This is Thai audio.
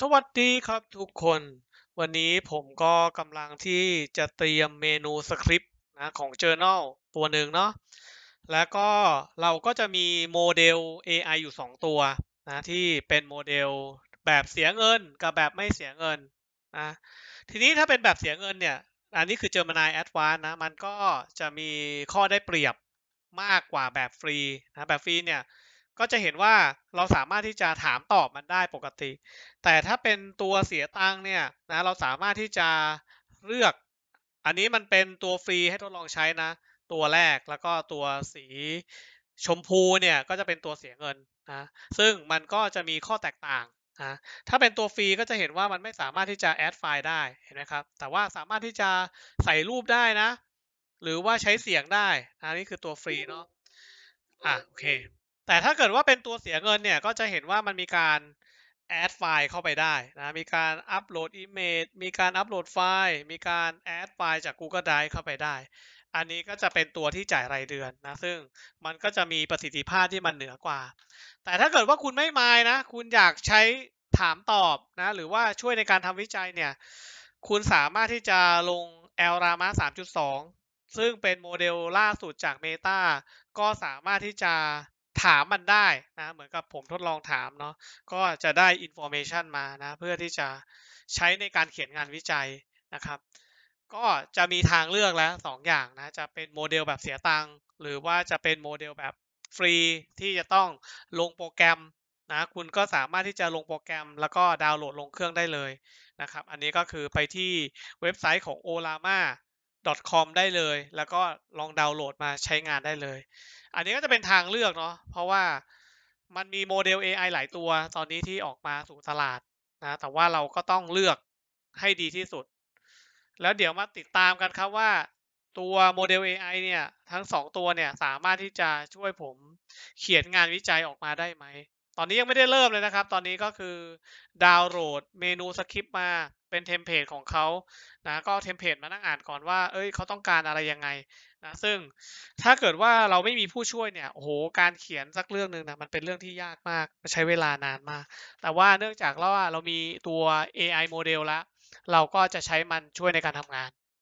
สวัสดีครับทุกคนวันนี้ผมก็กำลังที่จะเตรียมเมนูสคริปต์นะของ Journal ตัวหนึ่งเนาะแล้วก็เราก็จะมีโมเดล AI อยู่ 2 ตัวนะที่เป็นโมเดลแบบเสียเงินกับแบบไม่เสียเงินนะทีนี้ถ้าเป็นแบบเสียเงินเนี่ย อันนี้คือ Gemini Advanced นะมันก็จะมีข้อได้เปรียบมากกว่าแบบฟรีนะแบบฟรีเนี่ยก็จะเห็นว่าเราสามารถที่จะถามตอบมันได้ปกติ แต่ถ้าเป็นตัวเสียตังค์เนี่ยนะเราสามารถที่จะเลือก อันนี้มันเป็นตัวฟรีให้ทดลองใช้นะ ตัวแรกแล้วก็ตัวสีชมพูเนี่ยก็จะเป็นตัวเสียเงินนะซึ่งมันก็จะมีข้อแตกต่างนะถ้าเป็นตัวฟรีก็จะเห็นว่ามันไม่สามารถที่จะแอดไฟล์ได้เห็นไหมครับแต่ว่าสามารถที่จะใส่รูปได้นะ หรือว่าใช้เสียงได้นะนี่คือตัวฟรีเนาะอ่ะโอเคแต่ถ้าเกิดว่าเป็นตัวเสียเงินเนี่ย ก็จะเห็นว่ามันมีการแอดไฟล์เข้าไปได้นะมีการอัปโหลดอิมเมจมีการอัปโหลดไฟล์ มีการแอดไฟล์จาก Google Drive เข้าไปได้ อันนี้ก็จะเป็นตัวที่จ่ายรายเดือนนะซึ่งมันก็จะมีประสิทธิภาพที่มันเหนือกว่า แต่ถ้าเกิดว่าคุณไม่มายนะ คุณอยากใช้ถามตอบนะหรือว่าช่วยในการทำวิจัยเนี่ยคุณสามารถที่จะลง l r a m a 3.2ซึ่งเป็นโมเดลล่าสุดจาก Meta ก็สามารถที่จะถามมันได้นะเหมือนกับผมทดลองถามเนาะก็จะได้อินโฟเมชันมานะ เพื่อที่จะใช้ในการเขียนงานวิจัยนะครับ ก็จะมีทางเลือกแล้ว 2ออย่างนะ จะเป็นโมเดลแบบเสียตังค์หรือว่าจะเป็นโมเดลแบบฟรีที่จะต้องลงโปรแกรมนะคุณก็สามารถที่จะลงโปรแกรมแล้วก็ดาวน์โหลดลงเครื่องได้เลยนะครับ อันนี้ก็คือไปที่เว็บไซต์ของ o l a m a .com ได้เลย แล้วก็ลองดาวน์โหลดมาใช้งานได้เลย อันนี้ก็จะเป็นทางเลือกเนาะเพราะว่ามันมีโมเดล AI หลายตัวตอนนี้ที่ออกมาสู่ตลาดนะ แต่ว่าเราก็ต้องเลือกให้ดีที่สุด แล้วเดี๋ยวมาติดตามกันครับว่าตัวโมเดล AI เนี่ยทั้ง 2 ตัวเนี่ยสามารถที่จะช่วยผมเขียนงานวิจัยออกมาได้ไหมตอนนี้ยังไม่ได้เริ่มเลยนะครับ ตอนนี้ก็คือดาวน์โหลดเมนูสคริปต์มาเป็นเทมเพลตของเขานะ ก็เทมเพลตมานั่งอ่านก่อนว่า เอ้ยเขาต้องการอะไรยังไง นะ ซึ่งถ้าเกิดว่าเราไม่มีผู้ช่วยเนี่ย โอ้โห การเขียนสักเรื่องหนึ่งนะ มันเป็นเรื่องที่ยากมาก ใช้เวลานานมาก แต่ว่าเนื่องจากเราเรามีตัว AI โมเดลแล้ว เราก็จะใช้มันช่วยในการทำงาน